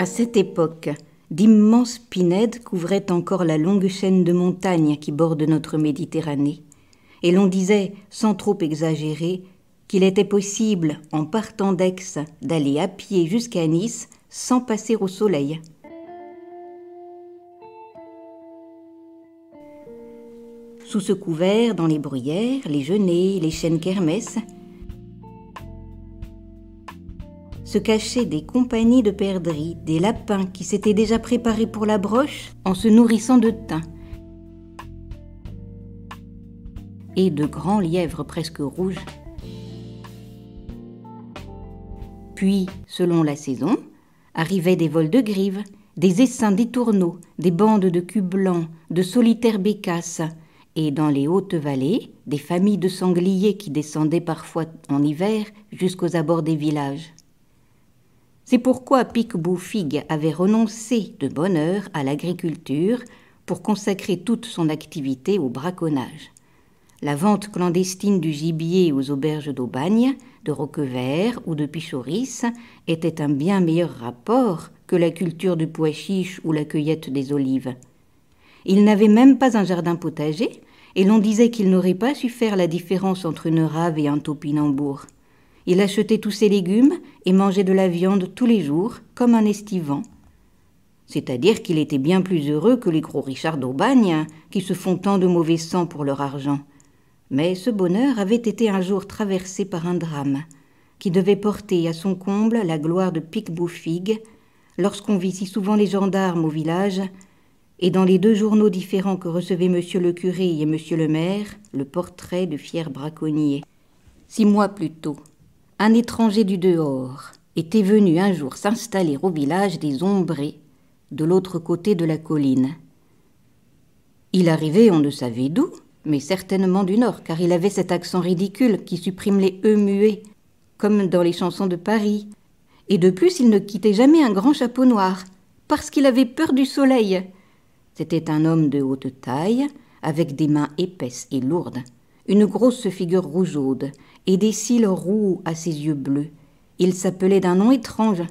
À cette époque, d'immenses pinèdes couvraient encore la longue chaîne de montagnes qui borde notre Méditerranée, et l'on disait, sans trop exagérer, qu'il était possible, en partant d'Aix, d'aller à pied jusqu'à Nice sans passer au soleil. Sous ce couvert, dans les bruyères, les genêts, les chênes kermesses, se cachaient des compagnies de perdrix, des lapins qui s'étaient déjà préparés pour la broche en se nourrissant de thym, et de grands lièvres presque rouges. Puis, selon la saison, arrivaient des vols de grives, des essaims tourneaux, des bandes de culs blancs, de solitaires bécasses, et dans les hautes vallées, des familles de sangliers qui descendaient parfois en hiver jusqu'aux abords des villages. C'est pourquoi Boufig avait renoncé de bonne heure à l'agriculture pour consacrer toute son activité au braconnage. La vente clandestine du gibier aux auberges d'Aubagne, de Roquevert ou de Pichoris était un bien meilleur rapport que la culture du pois chiche ou la cueillette des olives. Il n'avait même pas un jardin potager, et l'on disait qu'il n'aurait pas su faire la différence entre une rave et un topinambour. Il achetait tous ses légumes et mangeait de la viande tous les jours, comme un estivant. C'est-à-dire qu'il était bien plus heureux que les gros Richards d'Aubagne, hein, qui se font tant de mauvais sang pour leur argent. Mais ce bonheur avait été un jour traversé par un drame, qui devait porter à son comble la gloire de pic Bouffig lorsqu'on vit si souvent les gendarmes au village, et dans les deux journaux différents que recevaient Monsieur le curé et Monsieur le maire, le portrait du fier braconnier. Six mois plus tôt, un étranger du dehors était venu un jour s'installer au village des Ombrés, de l'autre côté de la colline. Il arrivait, on ne savait d'où, mais certainement du nord, car il avait cet accent ridicule qui supprime les e muets, comme dans les chansons de Paris. Et de plus, il ne quittait jamais un grand chapeau noir, parce qu'il avait peur du soleil. C'était un homme de haute taille, avec des mains épaisses et lourdes, une grosse figure rougeaude et des cils roux à ses yeux bleus. Il s'appelait d'un nom étrange,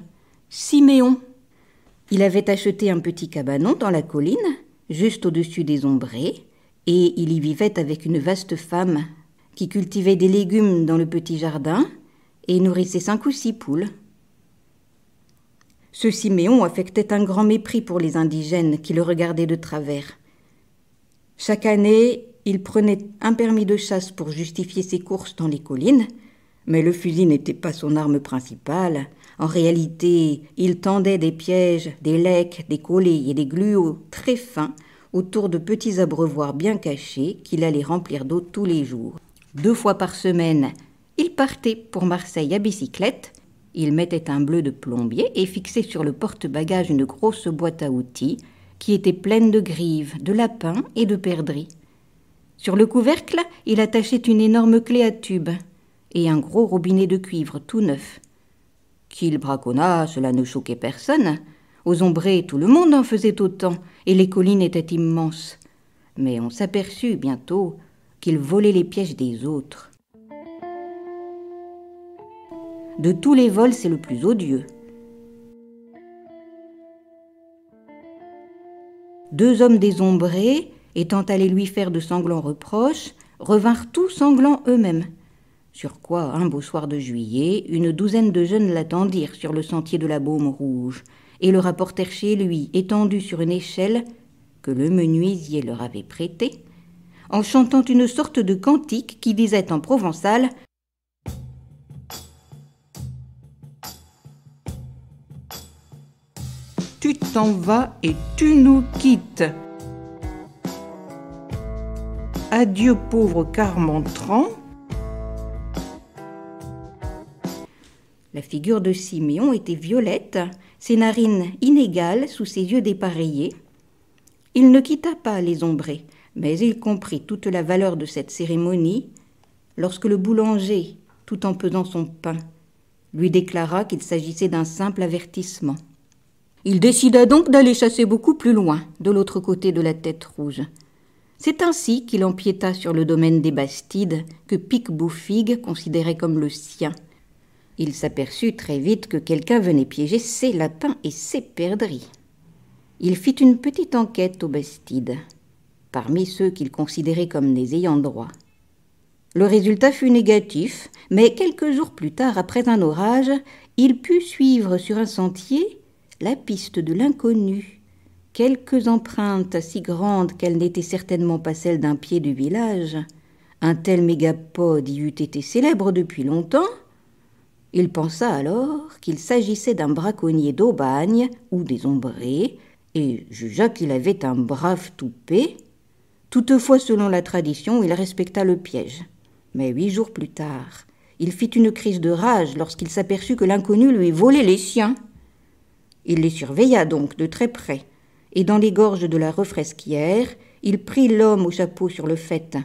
Siméon. Il avait acheté un petit cabanon dans la colline, juste au-dessus des ombrés, et il y vivait avec une vaste femme qui cultivait des légumes dans le petit jardin et nourrissait cinq ou six poules. Ce Siméon affectait un grand mépris pour les indigènes qui le regardaient de travers. Chaque année, il prenait un permis de chasse pour justifier ses courses dans les collines, mais le fusil n'était pas son arme principale. En réalité, il tendait des pièges, des lecs, des collets et des gluots très fins autour de petits abreuvoirs bien cachés qu'il allait remplir d'eau tous les jours. Deux fois par semaine, il partait pour Marseille à bicyclette. Il mettait un bleu de plombier et fixait sur le porte bagage une grosse boîte à outils qui était pleine de grives, de lapins et de perdrix. Sur le couvercle, il attachait une énorme clé à tube et un gros robinet de cuivre tout neuf. Qu'il braconna, cela ne choquait personne. Aux ombrés, tout le monde en faisait autant, et les collines étaient immenses. Mais on s'aperçut bientôt qu'il volait les pièges des autres. De tous les vols, c'est le plus odieux. Deux hommes désombrés étant allés lui faire de sanglants reproches, revinrent tous sanglants eux-mêmes. Sur quoi, un beau soir de juillet, une douzaine de jeunes l'attendirent sur le sentier de la Baume Rouge et le rapportèrent chez lui, étendu sur une échelle que le menuisier leur avait prêtée, en chantant une sorte de cantique qui disait en provençal Tu t'en vas et tu nous quittes. Adieu pauvre Carmentran. La figure de Siméon était violette, ses narines inégales sous ses yeux dépareillés. Il ne quitta pas les ombrés, mais il comprit toute la valeur de cette cérémonie lorsque le boulanger, tout en pesant son pain, lui déclara qu'il s'agissait d'un simple avertissement. Il décida donc d'aller chasser beaucoup plus loin, de l'autre côté de la tête rouge. C'est ainsi qu'il empiéta sur le domaine des Bastides, que Pic considérait comme le sien. Il s'aperçut très vite que quelqu'un venait piéger ses lapins et ses perdrix. Il fit une petite enquête aux Bastides, parmi ceux qu'il considérait comme des ayants droit. Le résultat fut négatif, mais quelques jours plus tard, après un orage, il put suivre sur un sentier la piste de l'inconnu quelques empreintes si grandes qu'elles n'étaient certainement pas celles d'un pied du village. Un tel mégapode y eût été célèbre depuis longtemps. Il pensa alors qu'il s'agissait d'un braconnier d'Aubagne ou des ombrés, et jugea qu'il avait un brave toupet. Toutefois, selon la tradition, il respecta le piège. Mais huit jours plus tard, il fit une crise de rage lorsqu'il s'aperçut que l'inconnu lui volait les siens. Il les surveilla donc de très près et dans les gorges de la refresquière, il prit l'homme au chapeau sur le fait.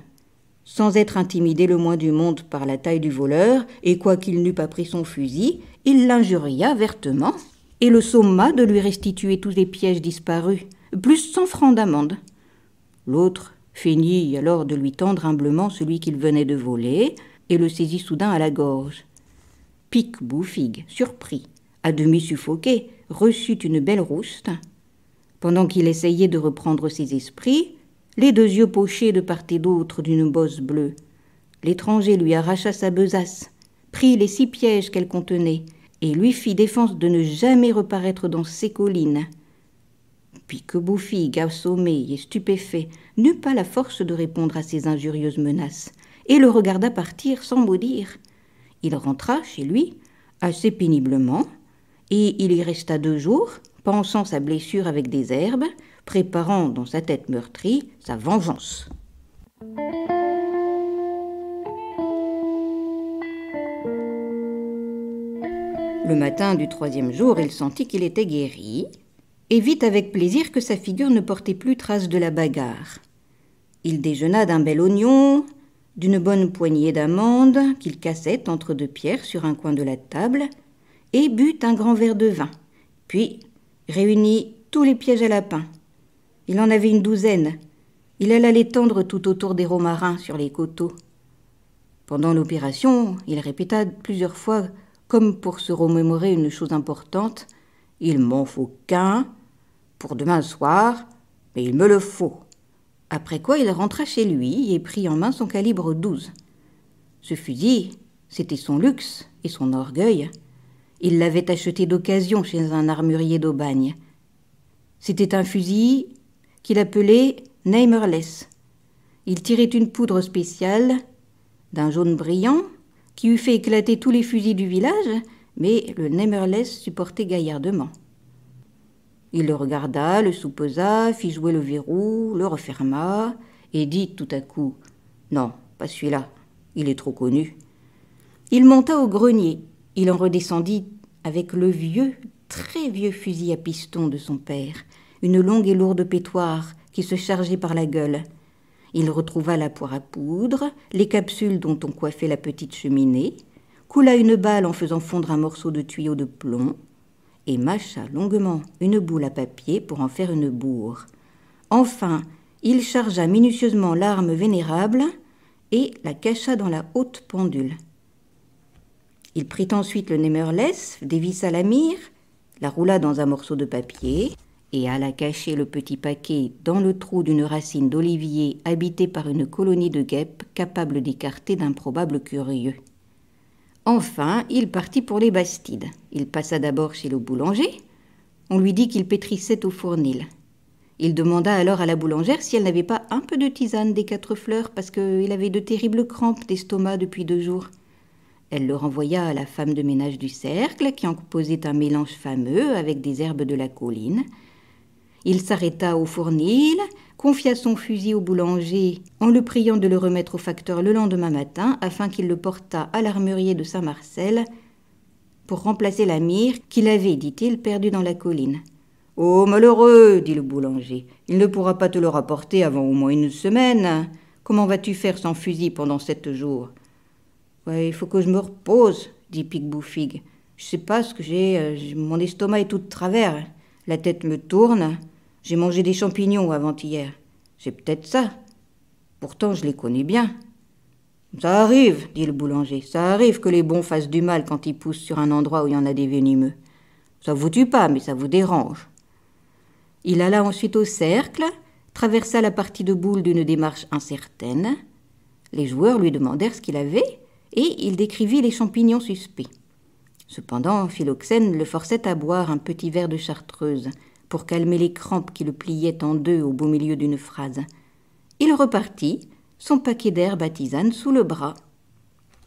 Sans être intimidé le moins du monde par la taille du voleur, et quoiqu'il n'eût pas pris son fusil, il l'injuria vertement et le somma de lui restituer tous les pièges disparus, plus cent francs d'amende. L'autre feignit alors de lui tendre humblement celui qu'il venait de voler, et le saisit soudain à la gorge. Pic Boufig, surpris, à demi suffoqué, reçut une belle rouste, pendant qu'il essayait de reprendre ses esprits, les deux yeux pochés de part et d'autre d'une bosse bleue, l'étranger lui arracha sa besace, prit les six pièges qu'elle contenait, et lui fit défense de ne jamais reparaître dans ces collines. Puis que Bouffig, assommé et stupéfait, n'eut pas la force de répondre à ces injurieuses menaces, et le regarda partir sans mot dire. Il rentra chez lui, assez péniblement, et il y resta deux jours, pansant sa blessure avec des herbes, préparant dans sa tête meurtrie sa vengeance. Le matin du troisième jour, il sentit qu'il était guéri, et vit avec plaisir que sa figure ne portait plus trace de la bagarre. Il déjeuna d'un bel oignon, d'une bonne poignée d'amandes qu'il cassait entre deux pierres sur un coin de la table, et but un grand verre de vin. Puis, réunit tous les pièges à lapins. Il en avait une douzaine. Il alla les tendre tout autour des romarins sur les coteaux. Pendant l'opération, il répéta plusieurs fois, comme pour se remémorer une chose importante Il m'en faut qu'un pour demain soir, mais il me le faut. Après quoi, il rentra chez lui et prit en main son calibre 12. Ce fusil, c'était son luxe et son orgueil. Il l'avait acheté d'occasion chez un armurier d'Aubagne. C'était un fusil qu'il appelait Neimerless. Il tirait une poudre spéciale d'un jaune brillant qui eût fait éclater tous les fusils du village, mais le Neimerless supportait gaillardement. Il le regarda, le souposa, fit jouer le verrou, le referma, et dit tout à coup Non, pas celui-là, il est trop connu. Il monta au grenier il en redescendit avec le vieux, très vieux fusil à piston de son père, une longue et lourde pétoire qui se chargeait par la gueule. Il retrouva la poire à poudre, les capsules dont on coiffait la petite cheminée, coula une balle en faisant fondre un morceau de tuyau de plomb, et mâcha longuement une boule à papier pour en faire une bourre. Enfin, il chargea minutieusement l'arme vénérable et la cacha dans la haute pendule. Il prit ensuite le Nemerless, dévissa la mire, la roula dans un morceau de papier et alla cacher le petit paquet dans le trou d'une racine d'olivier habitée par une colonie de guêpes capable d'écarter d'improbables curieux. Enfin, il partit pour les Bastides. Il passa d'abord chez le boulanger. On lui dit qu'il pétrissait au fournil. Il demanda alors à la boulangère si elle n'avait pas un peu de tisane des quatre fleurs parce qu'il avait de terribles crampes d'estomac depuis deux jours. Elle le renvoya à la femme de ménage du cercle, qui en composait un mélange fameux avec des herbes de la colline. Il s'arrêta au fournil, confia son fusil au boulanger en le priant de le remettre au facteur le lendemain matin afin qu'il le portât à l'armurier de Saint-Marcel pour remplacer la mire qu'il avait, dit-il, perdue dans la colline. Oh malheureux, dit le boulanger, il ne pourra pas te le rapporter avant au moins une semaine. Comment vas-tu faire sans fusil pendant sept jours il faut que je me repose, dit Pic Bouffig. « Je sais pas ce que euh, j'ai, mon estomac est tout de travers. La tête me tourne. J'ai mangé des champignons avant-hier. C'est peut-être ça. Pourtant, je les connais bien. Ça arrive, dit le boulanger. Ça arrive que les bons fassent du mal quand ils poussent sur un endroit où il y en a des venimeux. Ça vous tue pas, mais ça vous dérange. Il alla ensuite au cercle, traversa la partie de boule d'une démarche incertaine. Les joueurs lui demandèrent ce qu'il avait et il décrivit les champignons suspects. Cependant, Philoxène le forçait à boire un petit verre de chartreuse pour calmer les crampes qui le pliaient en deux au beau milieu d'une phrase. Il repartit, son paquet d'herbes à tisane sous le bras.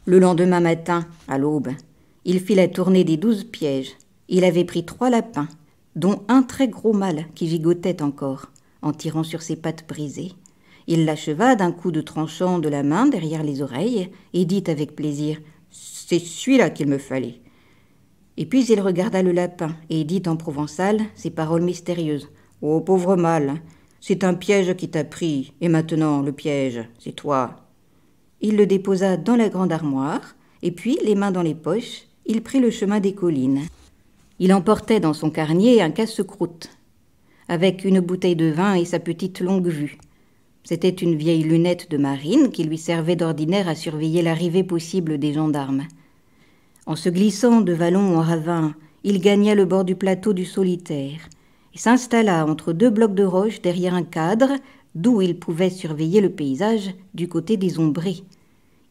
Le lendemain matin, à l'aube, il fit la tournée des douze pièges. Il avait pris trois lapins, dont un très gros mâle qui gigotait encore, en tirant sur ses pattes brisées. Il l'acheva d'un coup de tranchant de la main derrière les oreilles et dit avec plaisir C'est celui-là qu'il me fallait. Et puis il regarda le lapin et dit en provençal ces paroles mystérieuses Ô oh, pauvre mâle, c'est un piège qui t'a pris, et maintenant le piège, c'est toi. Il le déposa dans la grande armoire, et puis, les mains dans les poches, il prit le chemin des collines. Il emportait dans son carnier un casse-croûte, avec une bouteille de vin et sa petite longue-vue. C'était une vieille lunette de marine qui lui servait d'ordinaire à surveiller l'arrivée possible des gendarmes. En se glissant de vallon en ravin, il gagna le bord du plateau du solitaire et s'installa entre deux blocs de roche derrière un cadre d'où il pouvait surveiller le paysage du côté des ombrés.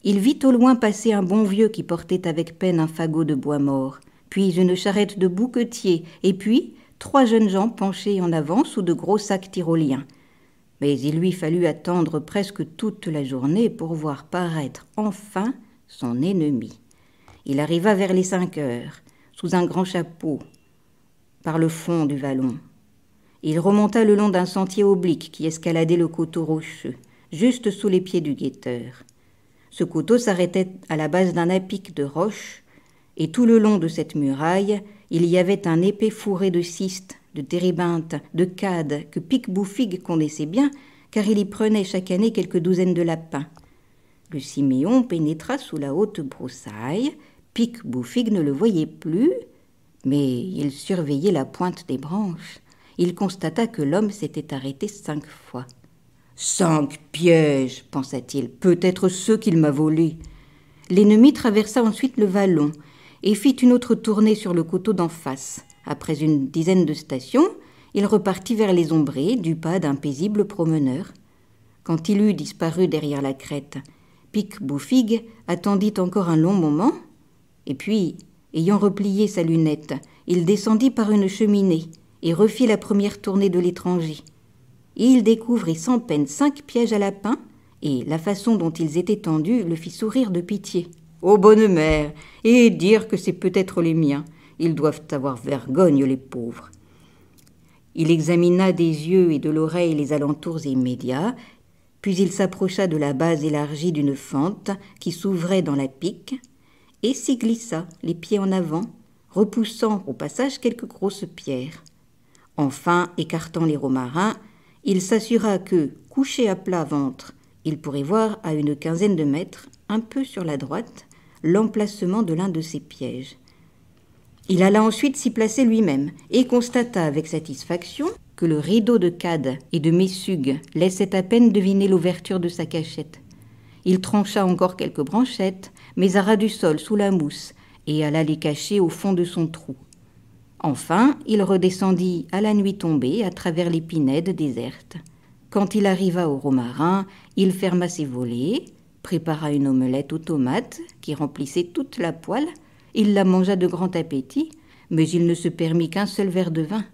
Il vit au loin passer un bon vieux qui portait avec peine un fagot de bois mort, puis une charrette de bouquetier, et puis trois jeunes gens penchés en avant sous de gros sacs tyroliens mais il lui fallut attendre presque toute la journée pour voir paraître enfin son ennemi. Il arriva vers les cinq heures, sous un grand chapeau, par le fond du vallon. Il remonta le long d'un sentier oblique qui escaladait le coteau rocheux, juste sous les pieds du guetteur. Ce coteau s'arrêtait à la base d'un apic de roche, et tout le long de cette muraille, il y avait un épais fourré de cistes, de térébinthe, de cade, que Pic bouffig connaissait bien, car il y prenait chaque année quelques douzaines de lapins. Le Siméon pénétra sous la haute broussaille, Pic bouffig ne le voyait plus, mais il surveillait la pointe des branches. Il constata que l'homme s'était arrêté cinq fois. Cinq pièges, pensa-t-il, peut-être ceux qu'il m'a volés. L'ennemi traversa ensuite le vallon et fit une autre tournée sur le coteau d'en face. Après une dizaine de stations, il repartit vers les ombrés du pas d'un paisible promeneur. Quand il eut disparu derrière la crête, Pic Boufig attendit encore un long moment, et puis, ayant replié sa lunette, il descendit par une cheminée et refit la première tournée de l'étranger. Il découvrit sans peine cinq pièges à lapins, et la façon dont ils étaient tendus le fit sourire de pitié. Ô oh bonne mère, et dire que c'est peut-être les miens. Ils doivent avoir vergogne, les pauvres. Il examina des yeux et de l'oreille les alentours immédiats, puis il s'approcha de la base élargie d'une fente qui s'ouvrait dans la pique, et s'y glissa, les pieds en avant, repoussant au passage quelques grosses pierres. Enfin, écartant les romarins, il s'assura que, couché à plat ventre, il pourrait voir à une quinzaine de mètres, un peu sur la droite, l'emplacement de l'un de ces pièges. Il alla ensuite s'y placer lui-même et constata avec satisfaction que le rideau de Cade et de Messugue laissait à peine deviner l'ouverture de sa cachette. Il trancha encore quelques branchettes, mais à ras du sol, sous la mousse, et alla les cacher au fond de son trou. Enfin, il redescendit à la nuit tombée à travers l'épinède déserte. Quand il arriva au romarin, il ferma ses volets, prépara une omelette aux tomates qui remplissait toute la poêle, il la mangea de grand appétit, mais il ne se permit qu'un seul verre de vin,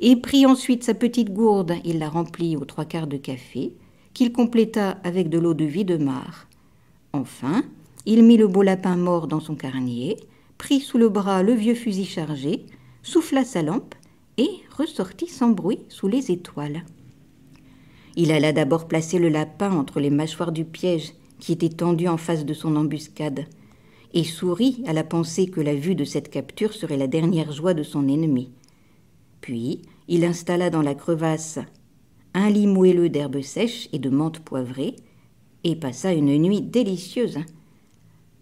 et prit ensuite sa petite gourde, il la remplit aux trois quarts de café, qu'il compléta avec de l'eau de vie de mare. Enfin, il mit le beau lapin mort dans son carnier, prit sous le bras le vieux fusil chargé, souffla sa lampe et ressortit sans bruit sous les étoiles. Il alla d'abord placer le lapin entre les mâchoires du piège qui était tendu en face de son embuscade et sourit à la pensée que la vue de cette capture serait la dernière joie de son ennemi. Puis, il installa dans la crevasse un lit moelleux d'herbes sèches et de menthe poivrée, et passa une nuit délicieuse.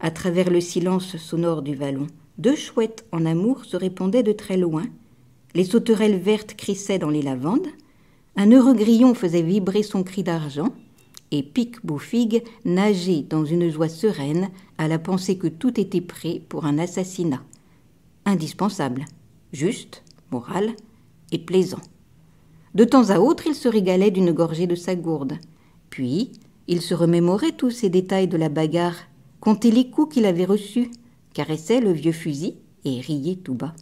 À travers le silence sonore du vallon, deux chouettes en amour se répondaient de très loin, les sauterelles vertes crissaient dans les lavandes, un heureux grillon faisait vibrer son cri d'argent, et Pic Bouffig nageait dans une joie sereine à la pensée que tout était prêt pour un assassinat. Indispensable, juste, moral et plaisant. De temps à autre, il se régalait d'une gorgée de sa gourde. Puis, il se remémorait tous ces détails de la bagarre, comptait les coups qu'il avait reçus, caressait le vieux fusil et riait tout bas.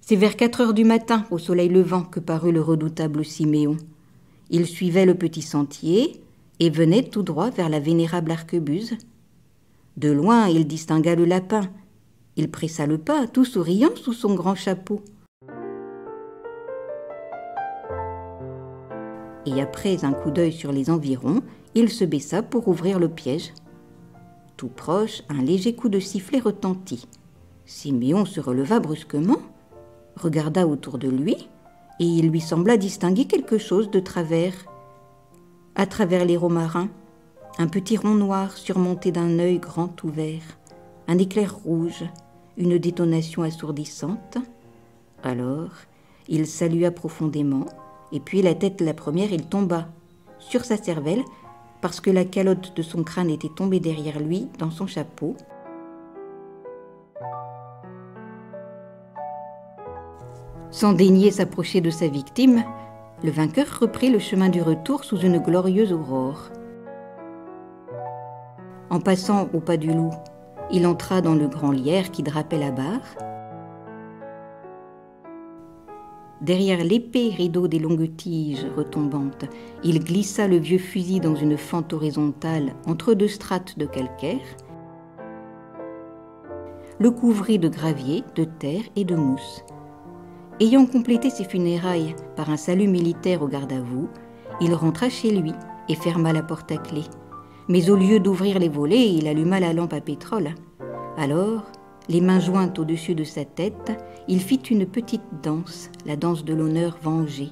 C'est vers quatre heures du matin, au soleil levant, que parut le redoutable Siméon. Il suivait le petit sentier, et venait tout droit vers la vénérable arquebuse. De loin, il distingua le lapin. Il pressa le pas, tout souriant sous son grand chapeau. Et après un coup d'œil sur les environs, il se baissa pour ouvrir le piège. Tout proche, un léger coup de sifflet retentit. Siméon se releva brusquement, regarda autour de lui, et il lui sembla distinguer quelque chose de travers à travers les romarins, un petit rond noir surmonté d'un œil grand ouvert, un éclair rouge, une détonation assourdissante. Alors, il salua profondément, et puis la tête la première, il tomba sur sa cervelle, parce que la calotte de son crâne était tombée derrière lui dans son chapeau. Sans daigner s'approcher de sa victime, le vainqueur reprit le chemin du retour sous une glorieuse aurore. En passant au pas du loup, il entra dans le grand lierre qui drapait la barre. Derrière l'épais rideau des longues tiges retombantes, il glissa le vieux fusil dans une fente horizontale entre deux strates de calcaire, le couvrit de gravier, de terre et de mousse Ayant complété ses funérailles par un salut militaire au garde à vous, il rentra chez lui et ferma la porte à clé. Mais au lieu d'ouvrir les volets, il alluma la lampe à pétrole. Alors, les mains jointes au-dessus de sa tête, il fit une petite danse, la danse de l'honneur vengé,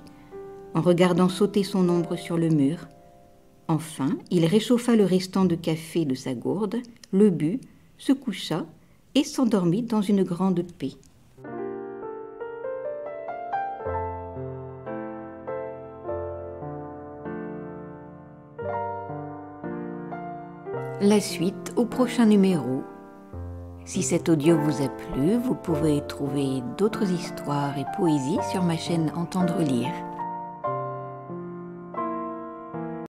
en regardant sauter son ombre sur le mur. Enfin, il réchauffa le restant de café de sa gourde, le but, se coucha et s'endormit dans une grande paix. suite au prochain numéro. Si cet audio vous a plu, vous pouvez trouver d'autres histoires et poésies sur ma chaîne Entendre lire.